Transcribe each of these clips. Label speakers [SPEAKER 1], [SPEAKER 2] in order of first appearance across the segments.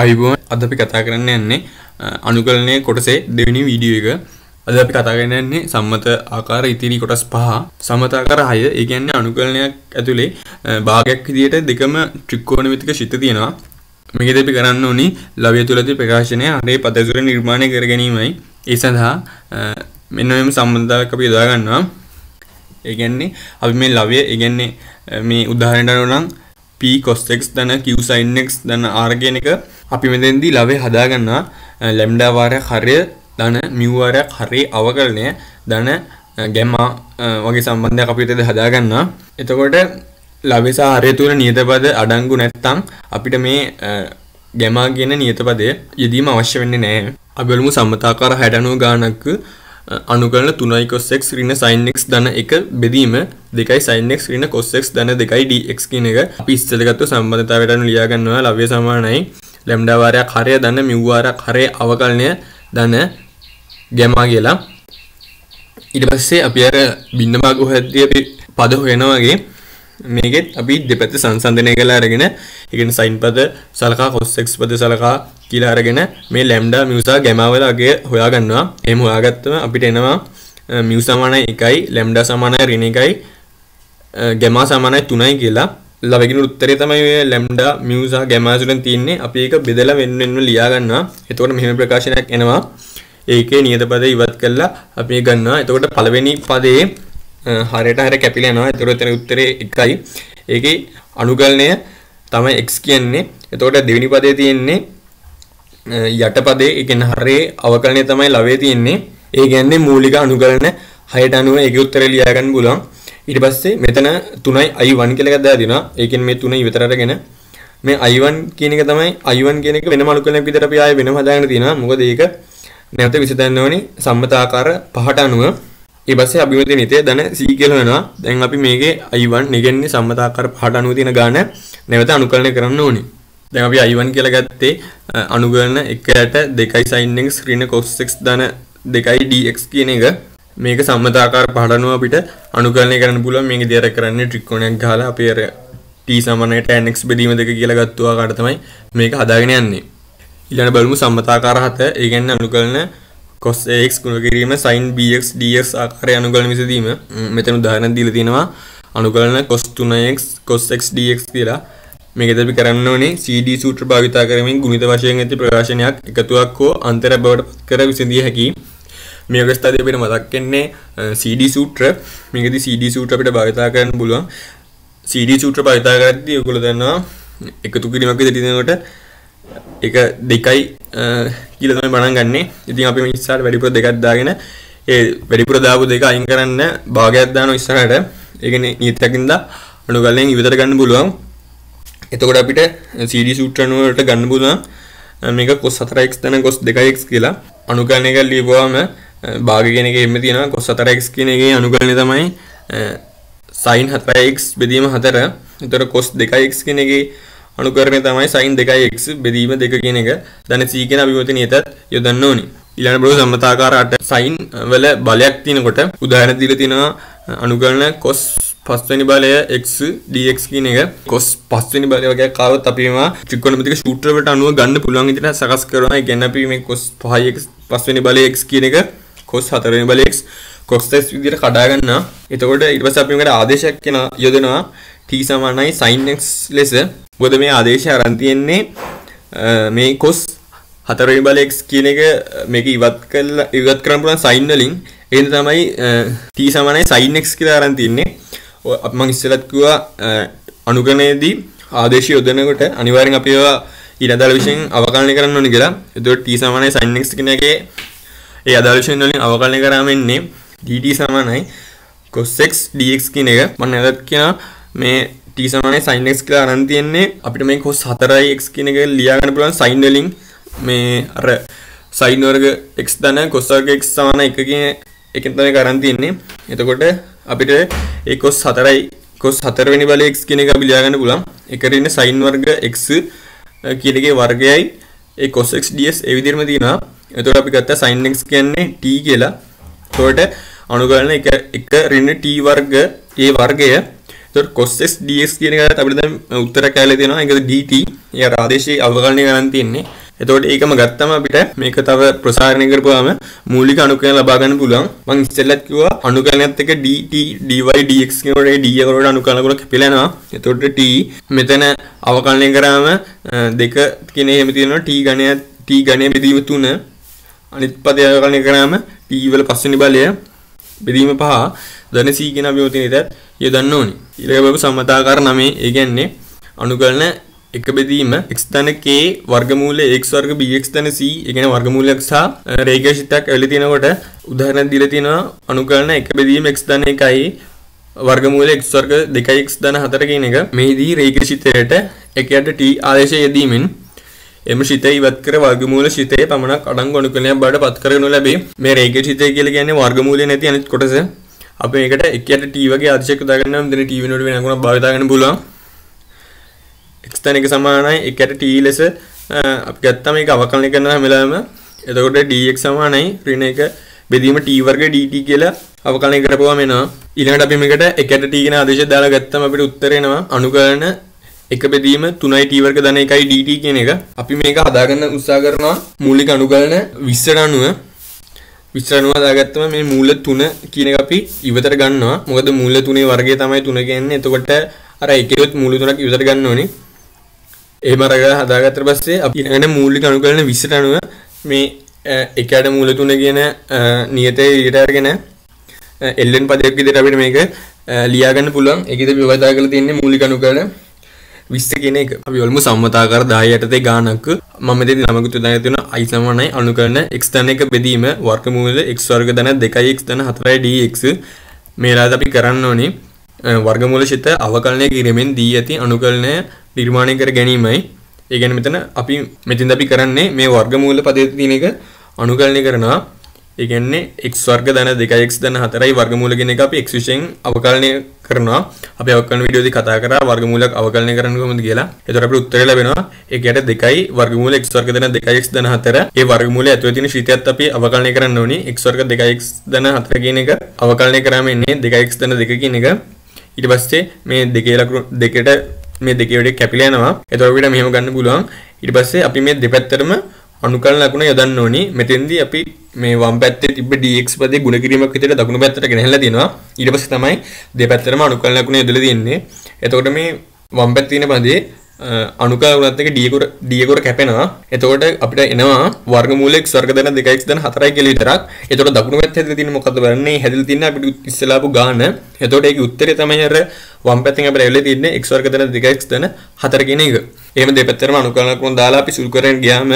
[SPEAKER 1] අයිබෝන් අද අපි කතා කරන්න යන්නේ අනුකලනය කොටසේ දෙවෙනි වීඩියෝ එක. අද අපි කතා කරන්න යන්නේ සම්මත ආකාර ඉතිරි කොටස් පහ. සම්මත ආකාර 6, ඒ කියන්නේ අනුකලනයක් ඇතුලේ භාගයක් විදියට දෙකම ත්‍රිකෝණමිතික ශිත තියෙනවා. මේකදී අපි කරන්න ඕනි ලව්‍ය තුලදී ප්‍රකාශනය හරේ පද ඇසුරෙන් නිර්මාණය කර ගැනීමයි. ඒ සඳහා මෙන්න මේ සම්බන්ධතාවක් අපි යොදා ගන්නවා. ඒ කියන්නේ අපි මේ ලව්‍ය, ඒ කියන්නේ මේ උදාහරණයට අනුව නම් p cos x දන q sin x දන r කියන එක අපි මෙතෙන්දී ලවේ හදාගන්නා ලැම්ඩා වාරයක් හරය ධන මිව් වාරයක් හරේ අවකලනය ධන ගැම්මා වගේ සම්බන්ධයක් අපි එතෙන්ද හදාගන්නවා. එතකොට ලවේ සහ හරය තුල නියතපද අඩංගු නැත්නම් අපිට මේ ගැමා කියන නියතපදය යෙදීම අවශ්‍ය වෙන්නේ නැහැ. අපි බලමු සම්මතාකාර 60 ගාණක් අනුගලන 3යි cos x ඍණ sin x ධන 1 බෙදීම 2යි sin x ඍණ cos x ධන 2යි dx කියන එක අපි ඉස්සෙල්ලා ගත්ත සම්බන්ධතාවයට අනුව ලියා ගන්නවා ලව්‍ය සමානයි ලැම්ඩා වාරයක් හරය දන්න මිව් වාරයක් හරේ අවකලනය දන්න ගැමා කියලා ඊට පස්සේ අපි අර බින්න භාග හොයද්දී අපි පද හොයනවා වගේ මේකෙත් අපි දෙපැත්ත සංසන්ධනය කළා අරගෙන ඒ සයින් පද සලකා කොස්සෙක්ස් පද සලකා කියලා අරගෙන මේ ලැම්ඩා මියුසා ගැමවලගේ හොයා ගන්නවා එහෙම හොයාගත්තම අපිට එනවා මියු සමානයි 1යි ලැම්ඩා සමානයි ඍණ 1යි ගැමා සමානයි 3යි කියලා ලවගෙන උත්තරේ තමයි ලැම්ඩා මියසා ගැමාසුරන් තියන්නේ අපි එක බෙදලා වෙන්වෙන්ව ලියාගන්න එතකොට මෙහෙම ප්‍රකාශනයක් එනවා ඒකේ නියතපද ඉවත් කරලා අපි ගන්නවා එතකොට පළවෙනි පදේ හරයට හර කැපිලා යනවා එතකොට එතන උත්තරේ එකයි ඒකේ අනුගලනය තමයි x කියන්නේ එතකොට දෙවෙනි පදේ තියෙන්නේ යටපදේ ඒ කියන්නේ හරේ අවකලනය තමයි ලවේ තියෙන්නේ ඒ කියන්නේ මූලික අනුගලන 6ට අනුව ඒකේ උත්තරේ ලියා ගන්න පුළුවන් ඊට පස්සේ මෙතන 3යි i1 කියලා එකක් දාලා දෙනවා. ඒකෙන් මේ 3 ඉවතර අරගෙන මේ i1 කියන එක තමයි i1 කියන එක වෙනම අනුකලනයක් විදිහට අපි ආයෙ වෙනම හදාගෙන තියෙනවා. මොකද ඒක නැවත විසඳන්න ඕනේ සම්මත ආකාර 5ට අනුව. ඊට පස්සේ අභිමත නිතය ධන c කියලා වෙනවා. දැන් අපි මේකේ i1 නෙගෙන්නේ සම්මත ආකාර 5ට අනුව තියෙන ගාන නැවත අනුකලනය කරන්න ඕනේ. දැන් අපි i1 කියලා ගත්තේ අනුගණන 1ට 2යි sin x ඍණ cos x ධන 2යි dx කියන එක මේක සම්මතාකාර පහටනුව අපිට අනුගලනය කරන්න පුළුවන් මේක දෙර කරන්න ට්‍රික්කොණයක් ගහලා අපි අර t සමානයට nx බෙදීම දෙක කියලා ගත්තා කාට තමයි මේක හදාගෙන යන්නේ ඊළඟ බලමු සම්මතාකාර හත ඒ කියන්නේ අනුගලන cos ax ගුණ කිරීම sin bx dx ආකාරයේ අනුගලන විසඳීම මෙතන උදාහරණ දීලා තියෙනවා අනුගලන cos 3x cos x dx කියලා මේකද අපි කරන්න ඕනේ CD සූත්‍ර භාවිතා කරමින් ගුණිත වශයෙන් ඇති ප්‍රකාශනයක් එකතුවක් හෝ අන්තර බවට කර විසඳිය හැකියි මේකස් අද අපිට මතක්කෙන්නේ CD සූත්‍ර මේකද CD සූත්‍ර අපිට භාවිතා කරන්න පුළුවන් CD සූත්‍ර භාවිතා කරද්දී ඔයගොල්ලෝ දන්නවා එකතු කිරීමක් දෙතිනකොට එක දෙකයි කියලා තමයි බණන් ගන්නෙ. ඉතින් අපි මේ ඉස්සරහට වැඩිපුර දෙකක් දාගෙන ඒ වැඩිපුර දාපු දෙක අයින් කරන්න භාගයක් දානවා ඉස්සරහට. ඒ කියන්නේ නියතකින්ද අනුගලෙන් ඉවතට ගන්න පුළුවන්. එතකොට අපිට CD සූත්‍රණ වලට ගන්න පුළුවන් මේක cos 4x දන cos 2x කියලා. අනුගලනය කරලා ලියපුවාම භාගගෙනක එම තියෙන කොස් අතරක් කියනගේ අනුගලන තමයි සයින් හතරයික් බෙදීම හතර තර කොස් දෙකයික් කෙනගේ අනුකරන තමයි සයින් දෙකයික් බෙදීම දෙක කියන එක දැන සීකෙන අභිමති නතත් යොදන්න ඕනි ඉලන බරු සම්මතාකාරට සයින් වල බලයක් තිනකොට උදාහරණ දිල තිනවා අනුගලන කොස් පස්වනි බලය එක් ඩක් කියන එක කොස් පස්වනි බලය වගේ කාවත් අපේම චිකොනමතික ශූත්‍රවට අනුව ගන්න පුළුවන් ඉතින සකස් කරන ගැනපීම කොස් පහයක පස්වනි බලය එක් කියන එක කොස් හතරෙන් බලෙක් කොස්තෙස් විදිර කඩාගන්න එතකොට ඉටවස අපිමට ආදේශයක් කෙන යොදෙනවා ටී සමානයි සයින්ක්ස් ලෙස බොද මේ ආදේශය අරන්තියෙන්නේ මේ කොස් හතරෙන් බලෙක් කියන එක මේක ඉවත් කල්ල ඉවත් කරම් පුලන් සයින්නලින් එ තමයි ටී සමානයි සයින්ක්ස් කියලා අරන්තින්නේ අපමං ඉස්සලත්කවා අනුගනයේදී ආදේශය යොදනකොට අනිවාරෙන් අපිවා ඉරදල් විශයෙන් අවකාලනය කරන්න ඕනි කියලා එතුට ටී සමානයි සයින්ක්ස් කෙනගේ ඒ අදර්ශන් වලින් අවකලනය කරාම එන්නේ dt සමානයි cosx dx කියන එක මම නැවත කියන මේ t සමානයි sin x කියලා අරන් තියෙන්නේ අපිට මේ cos 4x කියන එක ලියා ගන්න පුළුවන් sin වලින් මේ අර sin වර්ග x ධන cos වර්ග x සමාන 1 කියන එකෙන් තමයි කරන් තියෙන්නේ. එතකොට අපිට ඒ cos 4යි cos 4 වෙනි බලය x කියන එක අපි ලියා ගන්න පුළුවන්. එකට ඉන්නේ sin වර්ග x කියන එකේ වර්ගයයි ඒ cos x ds ඒ විදිහටම තියෙනවා. එතකොට අපි ගත්තා sin x කියන්නේ t කියලා. එතකොට අනුකලන එක එක ඍණ t වර්ග a වර්ගය. එතකොට cos x dx කියන එකට අපිට දැන් උත්තර කැලේ තියෙනවා. ඒක dt. ඒ අර ආදේශයේ අවකලනය ගණන් තියෙන්නේ. එතකොට ඒකම ගත්තම අපිට මේක තව ප්‍රසාරණය කරපුවාම මූලික අනුකලන ලබා ගන්න පුළුවන්. මම ඉස්සෙල්ලත් කිව්වා අනුකලනයත් එක්ක dt dy dx කියනකොට d එකකට අනුකලන ගොඩක් කැපිලා යනවා. එතකොට t මෙතන අවකලනය කරාම දෙක කියන එහෙම තියෙනවා t ගණයත් t ගණය බෙදීම 3 අනිත් පදය අවකලනය කරාම p වල පස්වෙනි බලය බෙදීම පහ ධන c කියන අභිමතිනේතත් යොදන්න ඕනි. ඊළඟ බබ සම්මතාකාර 9 ඒ කියන්නේ අනුකලන එක බෙදීම x ධන k වර්ගමූලය x වර්ග bx ධන c ඒ කියන්නේ වර්ගමූලයක් සහ රේඛාශිතයක් ඇවිල්ලා තිනකොට උදාහරණයක් දීලා තිනවා අනුකලන එක බෙදීම x ධන 1යි වර්ගමූල x වර්ග 2x ධන 4 කියන එක මෙහිදී රේඛාශිතයට එක යට t ආදේශය යෙදීමෙන් එම ශිතය ඉවත් කර වර්ගමූල ශිතය පමණක් අඩංගු අනුකලනයක් බවට පත් කරනු ලැබේ. මේ රේඛීය ශිතය කියලා කියන්නේ වර්ගමූලය නැති අනිත් කොටස. අපි මේකට 1යට t වගේ අතිශයක දාගන්නම් දෙන t වෙනුවට වෙන අකුණක් භාවිත කරන්න පුළුවන්. x තැන එක සමානයි 1යට t ලෙස අපි ගත්තා මේක අවකලනය කරන හැම වෙලාවෙම එතකොට dx සමානයි ඍණ 1 බෙදීම t වර්ග dt කියලා අවකලනය කරපුවාම එනවා. ඊළඟට අපි මේකට 1යට t කියන ආදේශය දාලා ගත්තම අපිට උත්තර එනවා අනුකලන එක බෙදීම 3යි t වර්ග ධන 1යි dt කියන එක අපි මේක හදාගන්න උත්සාහ කරනවා මූලික අනුගලන 20ට අනුව 20ට අනුව හදාගත්තම මේ මූල 3 කියන එක අපි ඉවතට ගන්නවා මොකද මූල 3ේ වර්ගය තමයි 3 කියන්නේ එතකොට අර එකේවත් මූල 3ක් ඉවතට ගන්න ඕනේ එහෙම අරගෙන හදාගත්තට පස්සේ අපි ඊළඟට මූලික අනුගලන 20ට අනුව මේ එකට මූල 3 කියන නියතය ඊට අරගෙන එල්ලෙන් පදයක් විදිහට අපිට මේක ලියාගන්න පුළුවන් ඒකද විවදා කරලා තියෙන්නේ මූලික අනුගලන විස්ස කෙනෙක් විල්ම සම්මතාකර දායටතේ ගානක් මමද නමකුතු දැනතින අයිසමනයි අනු කරන එක්ස්තන එක බෙදීම වර්කමූල එක්ස්වර්ග දන දෙකයික් තන හතරයි ඩක් මේලාද අපි කරන්න ඕනේ වර්ගමූල ශිත අවකලනය කිරීමෙන් දී ඇති අනුකරණය නිර්මාණය කර ගැනීමයි ඒගැන මෙතන අපි මෙතින් අපි කරන්නේ මේ වර්ගමූල පදතින එක අනුකරණය කරනවා ඒගන්නේ එක් වර්ග දන දෙකයික් දන හතරයි වර්ගමූලගෙන එක අප එක්ෂයෙන් අවකලනය කරනවා අප අවකන විඩියෝදි කතා කර වර්ගමූලක් අවකලනය කරන්න කොමද කියලා එතොට අපට උත්තර ලැබෙනවා ඒකට දෙකයි වර්ගමූල එක් වර්ග දන දෙකයික් දන හතර ඒ වර්ගමූල ඇතුළේ තියෙන ශීතයත් අපි අවකලනය කරන්න ඕනි එක් වර්ග දෙකයික් දන හතර කියන එක අවකලනය කරාම එන්නේ දෙකයික් දන දෙක කියන එක ඊට පස්සේ මේ දෙකේ ලකුණු දෙකට මේ දෙකේ වැඩේ කැපිලා යනවා එතකොට අපිට මෙහෙම ගන්න පුළුවන් ඊට පස්සේ අපි මේ දෙපැත්තටම අනුකරණ ලකුණ යොදන්න ඕනි. මෙතෙන්දී අපි මේ වම් පැත්තේ තිබ්බ dx පදේ ගුණ කිරීමක් විදිහට දකුණු පැත්තට ගෙනහැලා තිනවා. ඊට පස්සේ තමයි දෙපැත්තටම අනුකරණ ලකුණ යොදලා තියෙන්නේ. එතකොට මේ වම් පැත්තේ තියෙන පදේ අනුකරණ ලකුණත් එක්ක d එක d එක කැපෙනවා. එතකොට අපිට එනවා වර්ගමූල x වර්ග දන 2x දන 4යි කියලා විතරක්. එතකොට දකුණු පැත්තේ හැදලා තියෙන මොකද්ද බලන්නේ? හැදලා තියෙන අපිට ඉස්සලාපු ගාන. එතකොට ඒකේ උත්තරේ තමයි අර වම් පැත්තෙන් අපිට ලැබෙලා තියෙන්නේ x වර්ග දන 2x දන 4 කියන එක. එහෙම දෙපැත්තටම අනුකරණ ලකුණු දාලා අපි සුළු කරගෙන ගියාම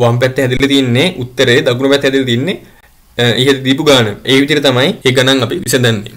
[SPEAKER 1] වම් පැත්තේ හැදිලා තින්නේ උත්තරේ දකුණු පැත්තේ හැදිලා තින්නේ ඉහත දීපු ගාන. ඒ විදිහට තමයි ඒ ගණන් අපි විසඳන්නේ.